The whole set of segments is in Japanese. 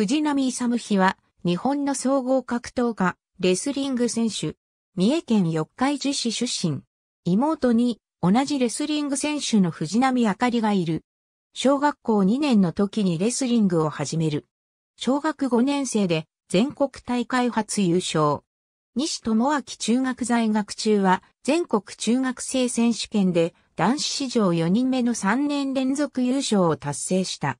藤波勇日は、日本の総合格闘家、レスリング選手。三重県四日市市出身。妹に、同じレスリング選手の藤波明里がいる。小学校2年の時にレスリングを始める。小学5年生で、全国大会初優勝。西智明中学在学中は、全国中学生選手権で、男子史上4人目の3年連続優勝を達成した。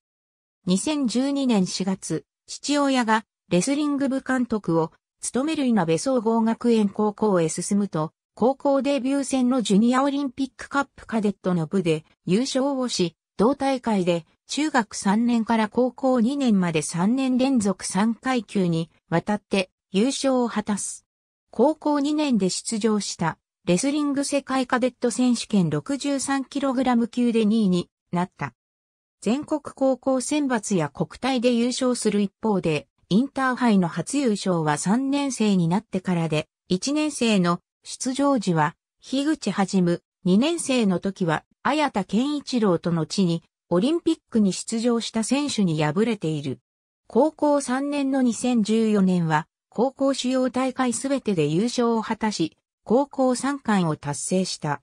2012年4月、父親がレスリング部監督を務める稲部総合学園高校へ進むと、高校デビュー戦のジュニアオリンピックカップカデットの部で優勝をし、同大会で中学3年から高校2年まで3年連続3階級にわたって優勝を果たす。高校2年で出場したレスリング世界カデット選手権 63kg 級で2位になった。全国高校選抜や国体で優勝する一方で、インターハイの初優勝は3年生になってからで、1年生の出場時は、樋口はじむ、2年生の時は、綾田健一郎との地に、オリンピックに出場した選手に敗れている。高校3年の2014年は、高校主要大会すべてで優勝を果たし、高校3冠を達成した。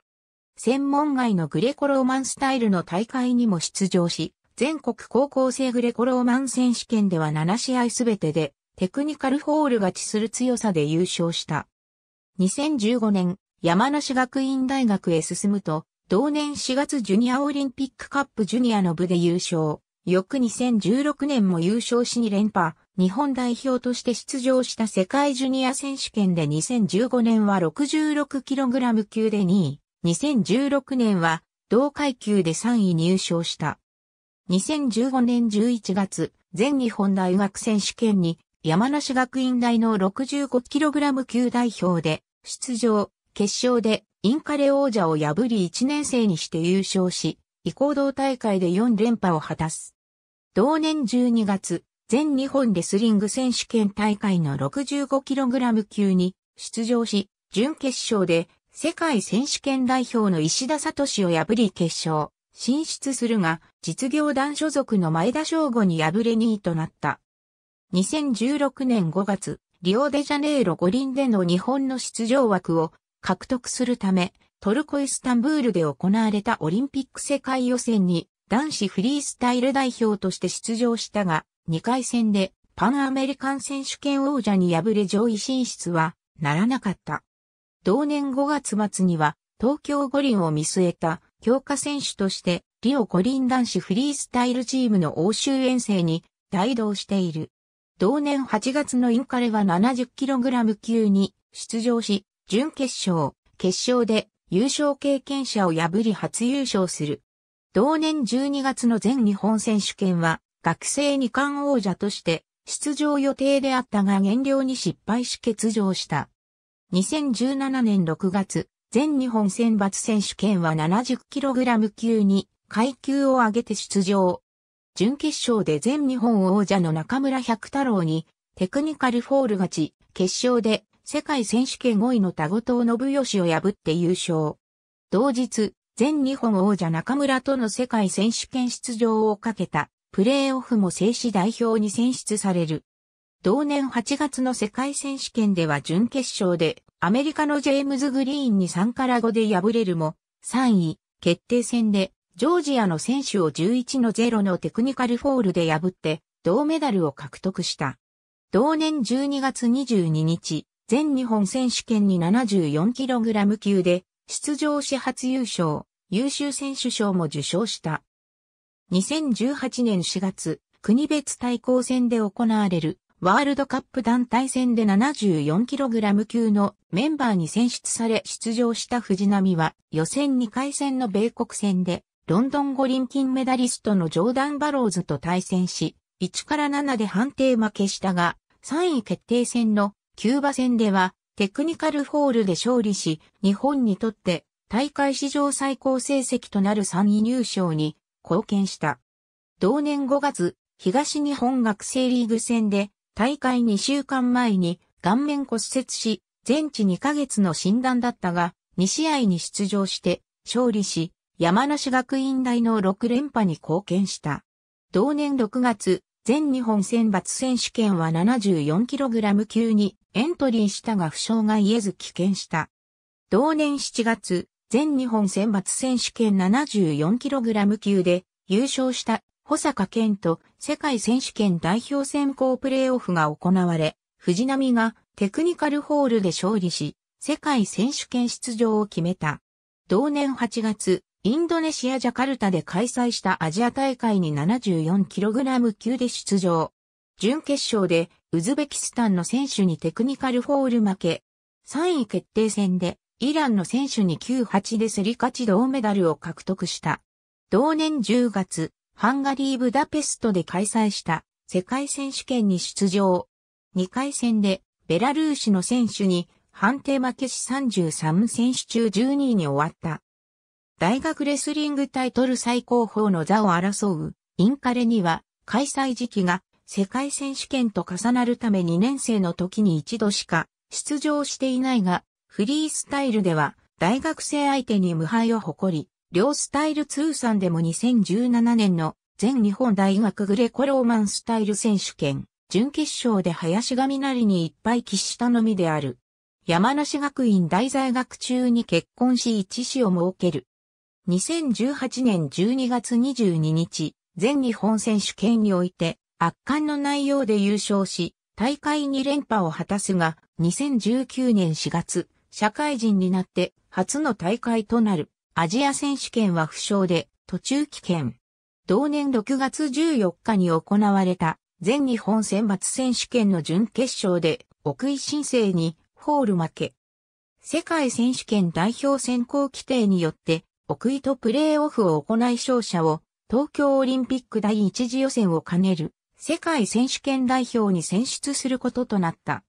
専門外のグレコローマンスタイルの大会にも出場し、全国高校生グレコローマン選手権では7試合すべてで、テクニカルフォール勝ちする強さで優勝した。2015年、山梨学院大学へ進むと、同年4月ジュニアオリンピックカップジュニアの部で優勝。翌2016年も優勝し2連覇、日本代表として出場した世界ジュニア選手権で2015年は 66kg 級で2位。2016年は同階級で3位入賞した。2015年11月、全日本大学選手権に山梨学院大の 65kg 級代表で出場、決勝でインカレ王者を破り1年生にして優勝し、移行動大会で4連覇を果たす。同年12月、全日本レスリング選手権大会の 65kg 級に出場し、準決勝で世界選手権代表の石田聡を破り決勝、進出するが、実業団所属の前田翔吾に敗れ2位となった。2016年5月、リオデジャネイロ五輪での日本の出場枠を獲得するため、トルコイスタンブールで行われたオリンピック世界予選に男子フリースタイル代表として出場したが、2回戦でパンアメリカン選手権王者に敗れ上位進出はならなかった。同年5月末には東京五輪を見据えた強化選手としてリオ五輪男子フリースタイルチームの欧州遠征に帯同している。同年8月のインカレは 70kg 級に出場し、準決勝、決勝で優勝経験者を破り初優勝する。同年12月の全日本選手権は学生二冠王者として出場予定であったが減量に失敗し欠場した。2017年6月、全日本選抜選手権は 70kg 級に階級を上げて出場。準決勝で全日本王者の中村百太郎にテクニカルフォール勝ち、決勝で世界選手権5位の田後藤信義を破って優勝。同日、全日本王者中村との世界選手権出場をかけたプレーオフも正止代表に選出される。同年8月の世界選手権では準決勝でアメリカのジェームズ・グリーンに3から5で敗れるも3位決定戦でジョージアの選手を11の0のテクニカルフォールで破って銅メダルを獲得した。同年12月22日、全日本選手権に 74kg 級で出場し初優勝、優秀選手賞も受賞した。2018年4月、国別対抗戦で行われるワールドカップ団体戦で 74kg 級のメンバーに選出され出場した藤波は予選2回戦の米国戦でロンドン五輪金メダリストのジョーダン・バローズと対戦し、1から7で判定負けしたが、3位決定戦のキューバ戦ではテクニカルフォールで勝利し、日本にとって大会史上最高成績となる3位入賞に貢献した。同年5月、東日本学生リーグ戦で大会2週間前に顔面骨折し、全治2ヶ月の診断だったが、2試合に出場して勝利し、山梨学院大の6連覇に貢献した。同年6月、全日本選抜選手権は 74kg 級にエントリーしたが負傷が言えず棄権した。同年7月、全日本選抜選手権 74kg 級で優勝した保坂健と世界選手権代表選考プレーオフが行われ、藤波がテクニカルホールで勝利し、世界選手権出場を決めた。同年8月、インドネシア・ジャカルタで開催したアジア大会に 74kg 級で出場。準決勝でウズベキスタンの選手にテクニカルホール負け。3位決定戦でイランの選手に9-8で競り勝ち銅メダルを獲得した。同年10月、ハンガリー・ブダペストで開催した世界選手権に出場。2回戦でベラルーシの選手に判定負けし33選手中12位に終わった。大学レスリングタイトル最高峰の座を争うインカレには開催時期が世界選手権と重なるため2年生の時に一度しか出場していないが、フリースタイルでは大学生相手に無敗を誇り、両スタイル通算でも2017年の全日本大学グレコローマンスタイル選手権、準決勝で林がなりにいっぱい喫したのみである。山梨学院大在学中に結婚し一子を設ける。2018年12月22日、全日本選手権において圧巻の内容で優勝し、大会2連覇を果たすが、2019年4月、社会人になって初の大会となる。アジア選手権は負傷で途中棄権。同年6月14日に行われた全日本選抜選手権の準決勝で奥井新生にホール負け。世界選手権代表選考規定によって奥井とプレーオフを行い勝者を東京オリンピック第一次予選を兼ねる世界選手権代表に選出することとなった。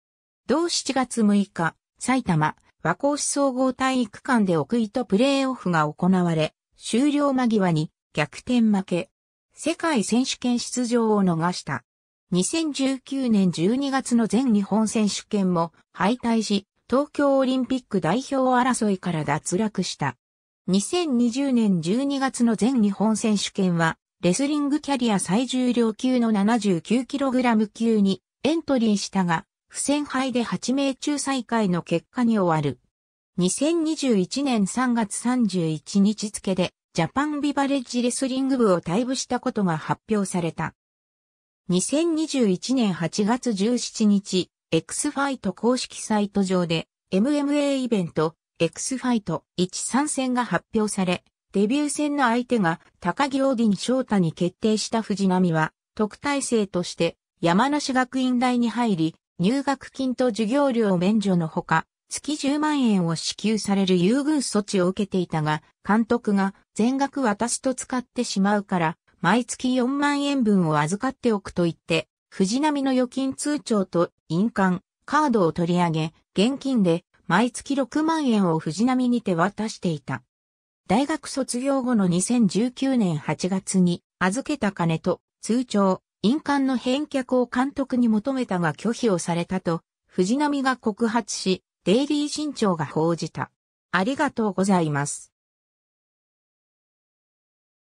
同7月6日、埼玉和光市総合体育館で奥井とプレーオフが行われ、終了間際に逆転負け。世界選手権出場を逃した。2019年12月の全日本選手権も敗退し、東京オリンピック代表争いから脱落した。2020年12月の全日本選手権は、レスリングキャリア最重量級の 79kg 級にエントリーしたが、不戦敗で8名中再開の結果に終わる。2021年3月31日付で、ジャパンビバレッジレスリング部を退部したことが発表された。2021年8月17日、X ファイト公式サイト上で、MMA イベント、X ファイト1参戦が発表され、デビュー戦の相手が高木オーディン翔太に決定した藤波は、特待生として山梨学院大に入り、入学金と授業料免除のほか、月10万円を支給される優遇措置を受けていたが、監督が全額私と使ってしまうから、毎月4万円分を預かっておくと言って、藤波の預金通帳と印鑑、カードを取り上げ、現金で毎月6万円を藤波に手渡していた。大学卒業後の2019年8月に預けた金と通帳、印鑑の返却を監督に求めたが拒否をされたと、藤波が告発し、デイリー新潮が報じた。ありがとうございます。